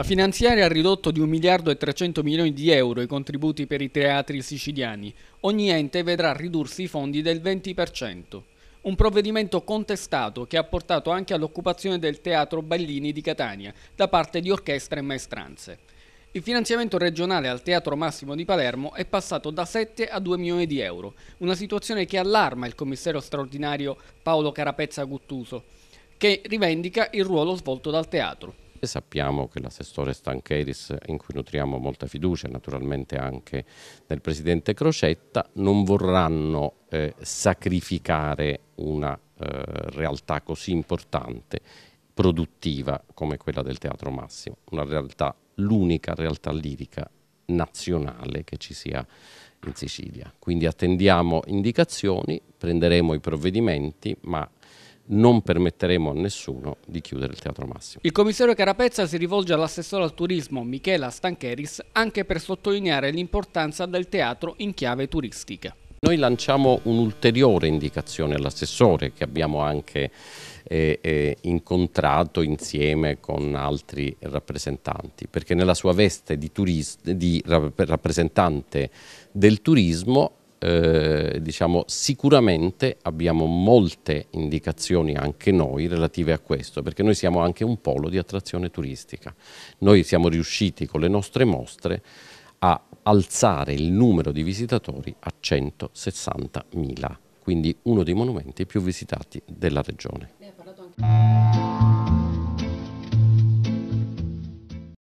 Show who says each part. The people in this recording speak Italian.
Speaker 1: La finanziaria ha ridotto di 1 miliardo e 300 milioni di euro i contributi per i teatri siciliani. Ogni ente vedrà ridursi i fondi del 20%. Un provvedimento contestato che ha portato anche all'occupazione del teatro Ballini di Catania da parte di orchestre e maestranze. Il finanziamento regionale al Teatro Massimo di Palermo è passato da 7 a 2 milioni di euro, una situazione che allarma il commissario straordinario Paolo Carapezza Guttuso, che rivendica il ruolo svolto dal teatro.
Speaker 2: E sappiamo che l'assessore Stancheris, in cui nutriamo molta fiducia, naturalmente anche nel presidente Crocetta, non vorranno eh, sacrificare una eh, realtà così importante, produttiva come quella del Teatro Massimo, una realtà, l'unica realtà lirica nazionale che ci sia in Sicilia. Quindi attendiamo indicazioni, prenderemo i provvedimenti, ma non permetteremo a nessuno di chiudere il Teatro Massimo.
Speaker 1: Il commissario Carapezza si rivolge all'assessore al turismo Michela Stancheris anche per sottolineare l'importanza del teatro in chiave turistica.
Speaker 2: Noi lanciamo un'ulteriore indicazione all'assessore che abbiamo anche eh, eh, incontrato insieme con altri rappresentanti, perché nella sua veste di, di rappresentante del turismo eh, diciamo, sicuramente abbiamo molte indicazioni anche noi relative a questo, perché noi siamo anche un polo di attrazione turistica. Noi siamo riusciti con le nostre mostre a alzare il numero di visitatori a 160.000, quindi uno dei monumenti più visitati della regione.